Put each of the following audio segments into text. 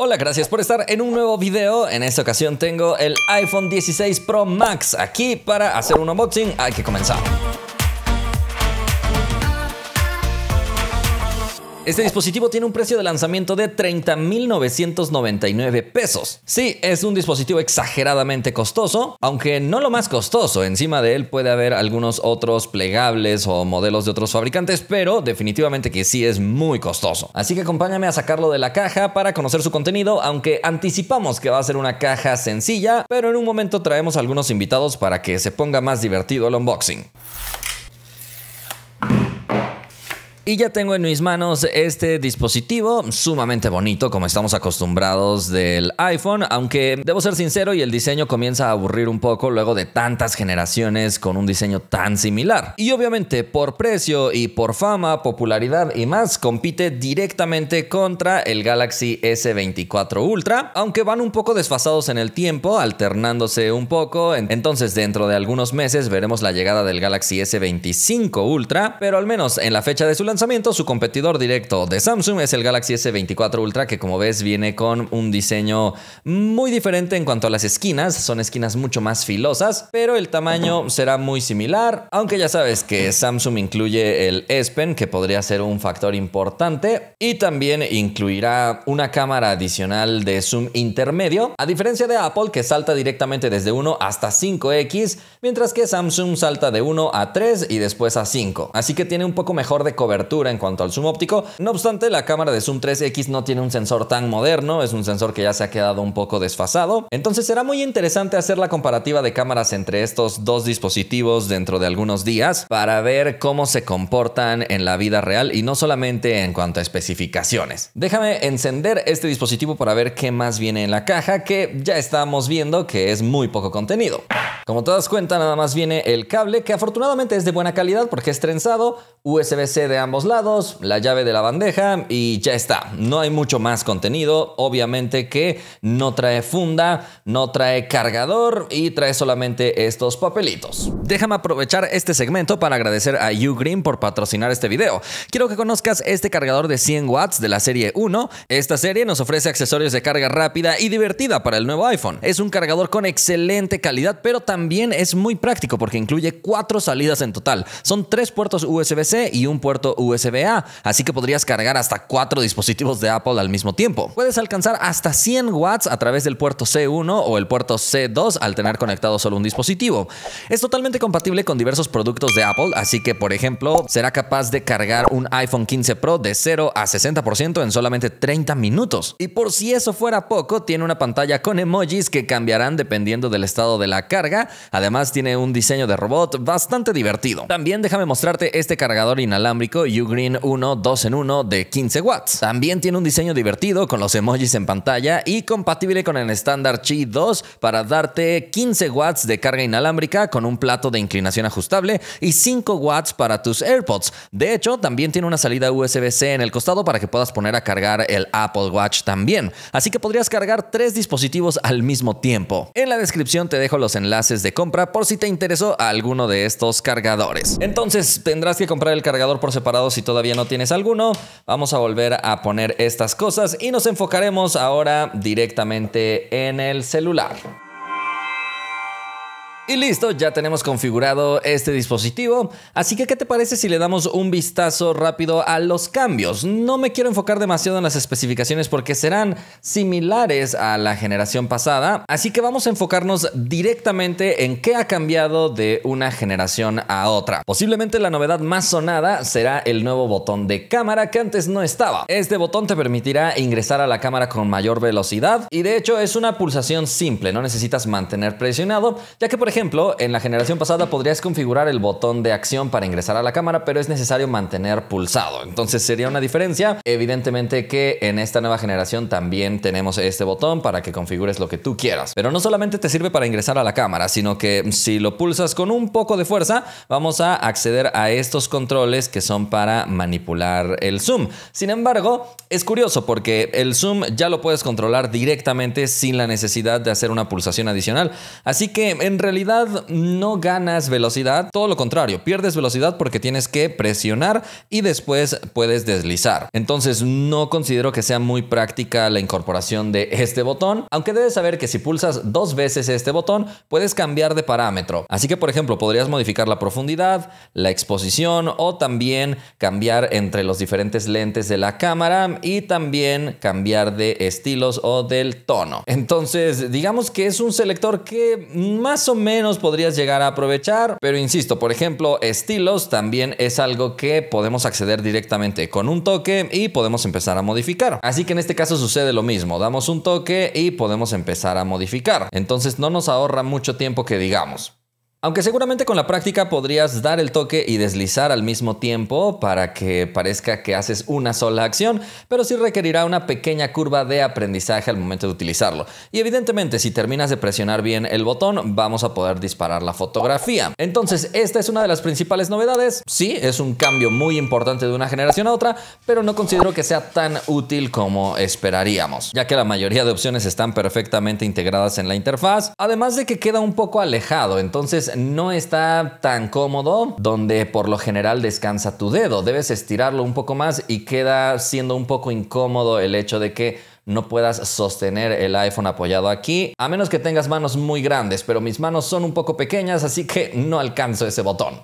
Hola, gracias por estar en un nuevo video. En esta ocasión tengo el iPhone 16 Pro Max aquí para hacer un unboxing. Hay que comenzar. Este dispositivo tiene un precio de lanzamiento de 30.999 pesos. Sí, es un dispositivo exageradamente costoso, aunque no lo más costoso. Encima de él puede haber algunos otros plegables o modelos de otros fabricantes, pero definitivamente que sí es muy costoso. Así que acompáñame a sacarlo de la caja para conocer su contenido, aunque anticipamos que va a ser una caja sencilla, pero en un momento traemos algunos invitados para que se ponga más divertido el unboxing. Y ya tengo en mis manos este dispositivo sumamente bonito como estamos acostumbrados del iPhone, aunque debo ser sincero y el diseño comienza a aburrir un poco luego de tantas generaciones con un diseño tan similar. Y obviamente por precio y por fama, popularidad y más compite directamente contra el Galaxy S24 Ultra, aunque van un poco desfasados en el tiempo, alternándose un poco, entonces dentro de algunos meses veremos la llegada del Galaxy S25 Ultra, pero al menos en la fecha de su lanzamiento su competidor directo de Samsung es el Galaxy S24 Ultra, que como ves viene con un diseño muy diferente en cuanto a las esquinas, son esquinas mucho más filosas, pero el tamaño será muy similar, aunque ya sabes que Samsung incluye el S Pen, que podría ser un factor importante, y también incluirá una cámara adicional de zoom intermedio, a diferencia de Apple, que salta directamente desde 1 hasta 5X, mientras que Samsung salta de 1 a 3 y después a 5, así que tiene un poco mejor de cobertura en cuanto al zoom óptico. No obstante, la cámara de zoom 3X no tiene un sensor tan moderno, es un sensor que ya se ha quedado un poco desfasado. Entonces será muy interesante hacer la comparativa de cámaras entre estos dos dispositivos dentro de algunos días para ver cómo se comportan en la vida real y no solamente en cuanto a especificaciones. Déjame encender este dispositivo para ver qué más viene en la caja que ya estamos viendo que es muy poco contenido. Como todas das cuenta, nada más viene el cable que afortunadamente es de buena calidad porque es trenzado, USB-C de ambos ambos lados, la llave de la bandeja y ya está. No hay mucho más contenido, obviamente que no trae funda, no trae cargador y trae solamente estos papelitos. Déjame aprovechar este segmento para agradecer a Ugreen por patrocinar este video. Quiero que conozcas este cargador de 100 watts de la serie 1. Esta serie nos ofrece accesorios de carga rápida y divertida para el nuevo iPhone. Es un cargador con excelente calidad, pero también es muy práctico porque incluye cuatro salidas en total. Son tres puertos USB-C y un puerto USB-A, así que podrías cargar hasta cuatro dispositivos de Apple al mismo tiempo. Puedes alcanzar hasta 100 watts a través del puerto C1 o el puerto C2 al tener conectado solo un dispositivo. Es totalmente compatible con diversos productos de Apple, así que por ejemplo será capaz de cargar un iPhone 15 Pro de 0 a 60% en solamente 30 minutos. Y por si eso fuera poco, tiene una pantalla con emojis que cambiarán dependiendo del estado de la carga. Además tiene un diseño de robot bastante divertido. También déjame mostrarte este cargador inalámbrico Ugreen 1 2 en 1 de 15 watts. También tiene un diseño divertido con los emojis en pantalla y compatible con el estándar Qi 2 para darte 15 watts de carga inalámbrica con un plato de inclinación ajustable y 5 watts para tus AirPods. De hecho, también tiene una salida USB-C en el costado para que puedas poner a cargar el Apple Watch también. Así que podrías cargar tres dispositivos al mismo tiempo. En la descripción te dejo los enlaces de compra por si te interesó alguno de estos cargadores. Entonces, tendrás que comprar el cargador por separado si todavía no tienes alguno. Vamos a volver a poner estas cosas y nos enfocaremos ahora directamente en el celular. Y listo, ya tenemos configurado este dispositivo. Así que, ¿qué te parece si le damos un vistazo rápido a los cambios? No me quiero enfocar demasiado en las especificaciones porque serán similares a la generación pasada. Así que vamos a enfocarnos directamente en qué ha cambiado de una generación a otra. Posiblemente la novedad más sonada será el nuevo botón de cámara que antes no estaba. Este botón te permitirá ingresar a la cámara con mayor velocidad y de hecho es una pulsación simple, no necesitas mantener presionado, ya que por ejemplo ejemplo, en la generación pasada podrías configurar el botón de acción para ingresar a la cámara, pero es necesario mantener pulsado. Entonces sería una diferencia. Evidentemente que en esta nueva generación también tenemos este botón para que configures lo que tú quieras. Pero no solamente te sirve para ingresar a la cámara, sino que si lo pulsas con un poco de fuerza, vamos a acceder a estos controles que son para manipular el zoom. Sin embargo, es curioso porque el zoom ya lo puedes controlar directamente sin la necesidad de hacer una pulsación adicional. Así que en realidad no ganas velocidad, todo lo contrario, pierdes velocidad porque tienes que presionar y después puedes deslizar. Entonces no considero que sea muy práctica la incorporación de este botón, aunque debes saber que si pulsas dos veces este botón puedes cambiar de parámetro. Así que por ejemplo podrías modificar la profundidad, la exposición o también cambiar entre los diferentes lentes de la cámara y también cambiar de estilos o del tono. Entonces digamos que es un selector que más o menos podrías llegar a aprovechar, pero insisto, por ejemplo, estilos también es algo que podemos acceder directamente con un toque y podemos empezar a modificar. Así que en este caso sucede lo mismo, damos un toque y podemos empezar a modificar. Entonces no nos ahorra mucho tiempo que digamos. Aunque seguramente con la práctica podrías dar el toque y deslizar al mismo tiempo para que parezca que haces una sola acción, pero sí requerirá una pequeña curva de aprendizaje al momento de utilizarlo. Y evidentemente si terminas de presionar bien el botón vamos a poder disparar la fotografía. Entonces esta es una de las principales novedades. Sí, es un cambio muy importante de una generación a otra, pero no considero que sea tan útil como esperaríamos, ya que la mayoría de opciones están perfectamente integradas en la interfaz, además de que queda un poco alejado, entonces no está tan cómodo donde por lo general descansa tu dedo. Debes estirarlo un poco más y queda siendo un poco incómodo el hecho de que no puedas sostener el iPhone apoyado aquí, a menos que tengas manos muy grandes, pero mis manos son un poco pequeñas, así que no alcanzo ese botón.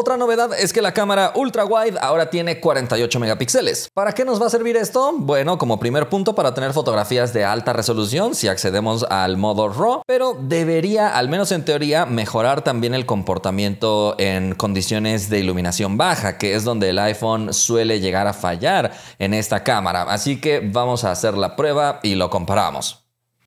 Otra novedad es que la cámara ultra wide ahora tiene 48 megapíxeles. ¿Para qué nos va a servir esto? Bueno, como primer punto para tener fotografías de alta resolución si accedemos al modo RAW, pero debería, al menos en teoría, mejorar también el comportamiento en condiciones de iluminación baja, que es donde el iPhone suele llegar a fallar en esta cámara. Así que vamos a hacer la prueba y lo comparamos.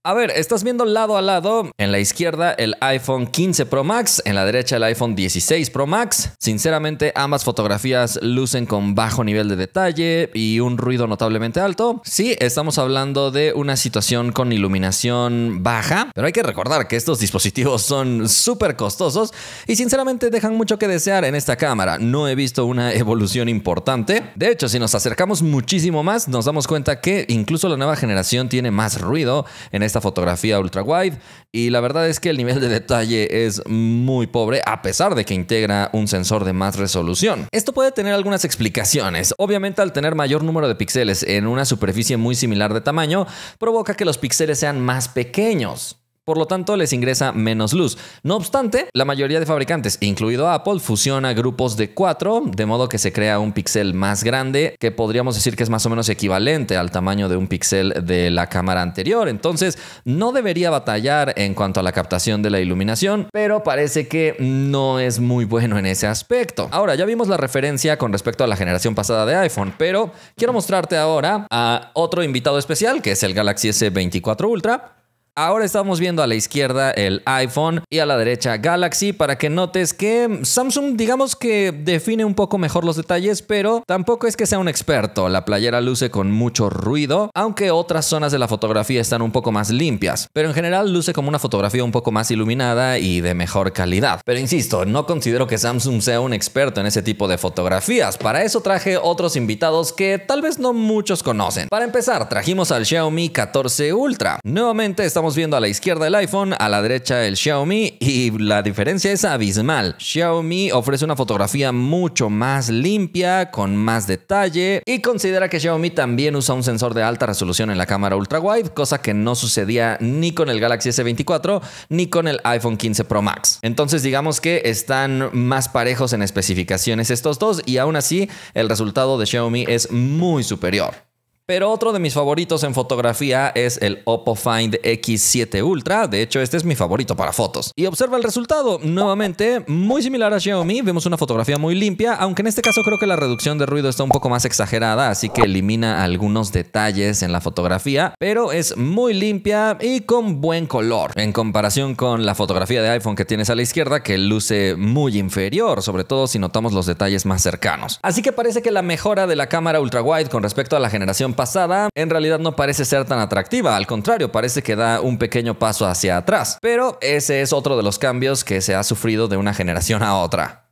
A ver, estás viendo lado a lado, en la izquierda el iPhone 15 Pro Max, en la derecha el iPhone 16 Pro Max. Sinceramente, ambas fotografías lucen con bajo nivel de detalle y un ruido notablemente alto. Sí, estamos hablando de una situación con iluminación baja, pero hay que recordar que estos dispositivos son súper costosos y sinceramente dejan mucho que desear en esta cámara. No he visto una evolución importante. De hecho, si nos acercamos muchísimo más, nos damos cuenta que incluso la nueva generación tiene más ruido en esta fotografía ultra wide y la verdad es que el nivel de detalle es muy pobre a pesar de que integra un sensor de más resolución. Esto puede tener algunas explicaciones. Obviamente al tener mayor número de píxeles en una superficie muy similar de tamaño, provoca que los píxeles sean más pequeños. Por lo tanto, les ingresa menos luz. No obstante, la mayoría de fabricantes, incluido Apple, fusiona grupos de cuatro, de modo que se crea un píxel más grande, que podríamos decir que es más o menos equivalente al tamaño de un píxel de la cámara anterior. Entonces, no debería batallar en cuanto a la captación de la iluminación, pero parece que no es muy bueno en ese aspecto. Ahora, ya vimos la referencia con respecto a la generación pasada de iPhone, pero quiero mostrarte ahora a otro invitado especial, que es el Galaxy S24 Ultra Ahora estamos viendo a la izquierda el iPhone y a la derecha Galaxy para que notes que Samsung digamos que define un poco mejor los detalles, pero tampoco es que sea un experto. La playera luce con mucho ruido, aunque otras zonas de la fotografía están un poco más limpias, pero en general luce como una fotografía un poco más iluminada y de mejor calidad. Pero insisto, no considero que Samsung sea un experto en ese tipo de fotografías. Para eso traje otros invitados que tal vez no muchos conocen. Para empezar, trajimos al Xiaomi 14 Ultra. Nuevamente estamos estamos viendo a la izquierda el iPhone, a la derecha el Xiaomi y la diferencia es abismal. Xiaomi ofrece una fotografía mucho más limpia, con más detalle y considera que Xiaomi también usa un sensor de alta resolución en la cámara ultra wide, cosa que no sucedía ni con el Galaxy S24 ni con el iPhone 15 Pro Max. Entonces digamos que están más parejos en especificaciones estos dos y aún así el resultado de Xiaomi es muy superior. Pero otro de mis favoritos en fotografía es el Oppo Find X7 Ultra. De hecho, este es mi favorito para fotos. Y observa el resultado. Nuevamente, muy similar a Xiaomi, vemos una fotografía muy limpia, aunque en este caso creo que la reducción de ruido está un poco más exagerada, así que elimina algunos detalles en la fotografía, pero es muy limpia y con buen color. En comparación con la fotografía de iPhone que tienes a la izquierda, que luce muy inferior, sobre todo si notamos los detalles más cercanos. Así que parece que la mejora de la cámara ultrawide wide con respecto a la generación pasada, en realidad no parece ser tan atractiva, al contrario, parece que da un pequeño paso hacia atrás. Pero ese es otro de los cambios que se ha sufrido de una generación a otra.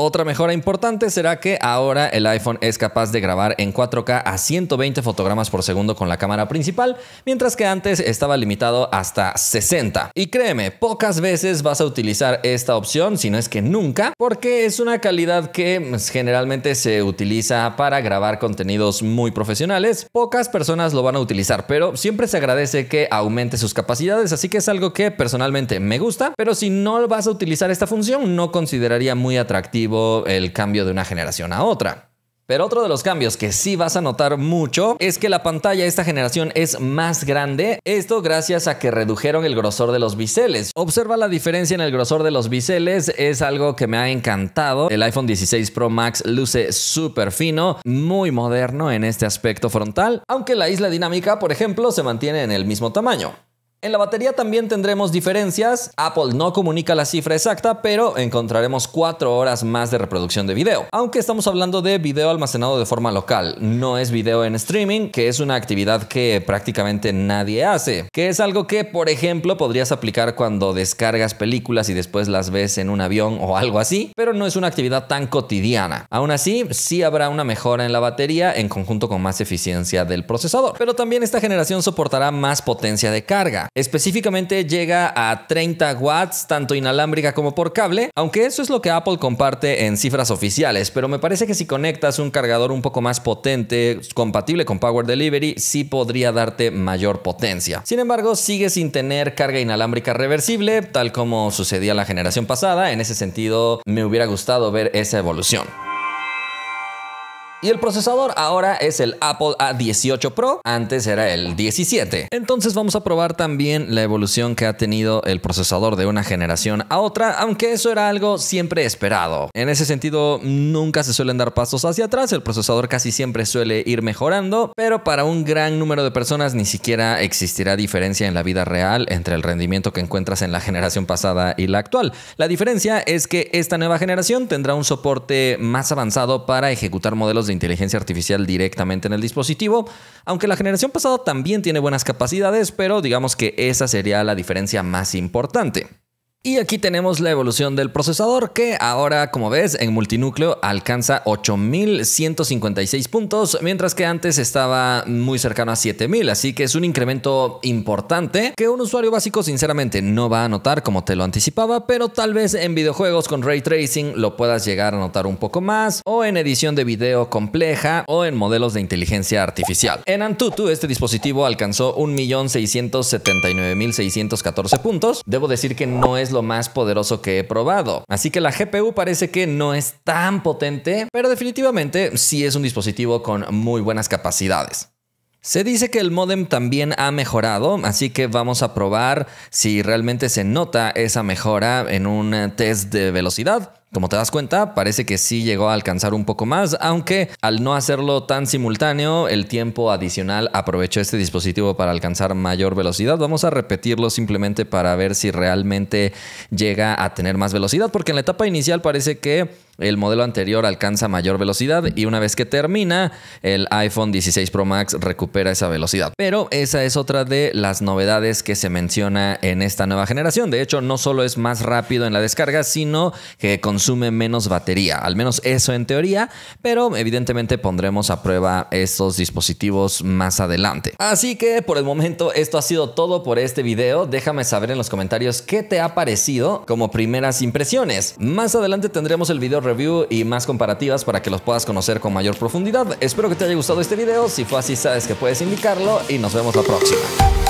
Otra mejora importante será que ahora el iPhone es capaz de grabar en 4K a 120 fotogramas por segundo con la cámara principal, mientras que antes estaba limitado hasta 60. Y créeme, pocas veces vas a utilizar esta opción, si no es que nunca, porque es una calidad que pues, generalmente se utiliza para grabar contenidos muy profesionales. Pocas personas lo van a utilizar, pero siempre se agradece que aumente sus capacidades, así que es algo que personalmente me gusta, pero si no vas a utilizar esta función, no consideraría muy atractivo el cambio de una generación a otra. Pero otro de los cambios que sí vas a notar mucho es que la pantalla de esta generación es más grande, esto gracias a que redujeron el grosor de los biseles. Observa la diferencia en el grosor de los biseles, es algo que me ha encantado. El iPhone 16 Pro Max luce súper fino, muy moderno en este aspecto frontal, aunque la isla dinámica, por ejemplo, se mantiene en el mismo tamaño. En la batería también tendremos diferencias. Apple no comunica la cifra exacta, pero encontraremos 4 horas más de reproducción de video. Aunque estamos hablando de video almacenado de forma local, no es video en streaming, que es una actividad que prácticamente nadie hace. Que es algo que, por ejemplo, podrías aplicar cuando descargas películas y después las ves en un avión o algo así, pero no es una actividad tan cotidiana. Aún así, sí habrá una mejora en la batería en conjunto con más eficiencia del procesador. Pero también esta generación soportará más potencia de carga. Específicamente llega a 30 watts, tanto inalámbrica como por cable, aunque eso es lo que Apple comparte en cifras oficiales, pero me parece que si conectas un cargador un poco más potente, compatible con Power Delivery, sí podría darte mayor potencia. Sin embargo, sigue sin tener carga inalámbrica reversible, tal como sucedía la generación pasada, en ese sentido me hubiera gustado ver esa evolución. Y el procesador ahora es el Apple A18 Pro, antes era el 17. Entonces vamos a probar también la evolución que ha tenido el procesador de una generación a otra, aunque eso era algo siempre esperado. En ese sentido, nunca se suelen dar pasos hacia atrás, el procesador casi siempre suele ir mejorando, pero para un gran número de personas ni siquiera existirá diferencia en la vida real entre el rendimiento que encuentras en la generación pasada y la actual. La diferencia es que esta nueva generación tendrá un soporte más avanzado para ejecutar modelos de inteligencia artificial directamente en el dispositivo, aunque la generación pasada también tiene buenas capacidades, pero digamos que esa sería la diferencia más importante. Y aquí tenemos la evolución del procesador que ahora, como ves, en multinúcleo alcanza 8.156 puntos, mientras que antes estaba muy cercano a 7.000, así que es un incremento importante que un usuario básico sinceramente no va a notar como te lo anticipaba, pero tal vez en videojuegos con ray tracing lo puedas llegar a notar un poco más, o en edición de video compleja, o en modelos de inteligencia artificial. En Antutu este dispositivo alcanzó 1.679.614 puntos, debo decir que no es lo más poderoso que he probado. Así que la GPU parece que no es tan potente, pero definitivamente sí es un dispositivo con muy buenas capacidades. Se dice que el modem también ha mejorado, así que vamos a probar si realmente se nota esa mejora en un eh, test de velocidad. Como te das cuenta, parece que sí llegó a alcanzar un poco más, aunque al no hacerlo tan simultáneo, el tiempo adicional aprovechó este dispositivo para alcanzar mayor velocidad. Vamos a repetirlo simplemente para ver si realmente llega a tener más velocidad, porque en la etapa inicial parece que el modelo anterior alcanza mayor velocidad y una vez que termina, el iPhone 16 Pro Max recupera esa velocidad. Pero esa es otra de las novedades que se menciona en esta nueva generación. De hecho, no solo es más rápido en la descarga, sino que consume menos batería. Al menos eso en teoría, pero evidentemente pondremos a prueba estos dispositivos más adelante. Así que por el momento esto ha sido todo por este video. Déjame saber en los comentarios qué te ha parecido como primeras impresiones. Más adelante tendremos el video review y más comparativas para que los puedas conocer con mayor profundidad. Espero que te haya gustado este video, si fue así sabes que puedes indicarlo y nos vemos la próxima.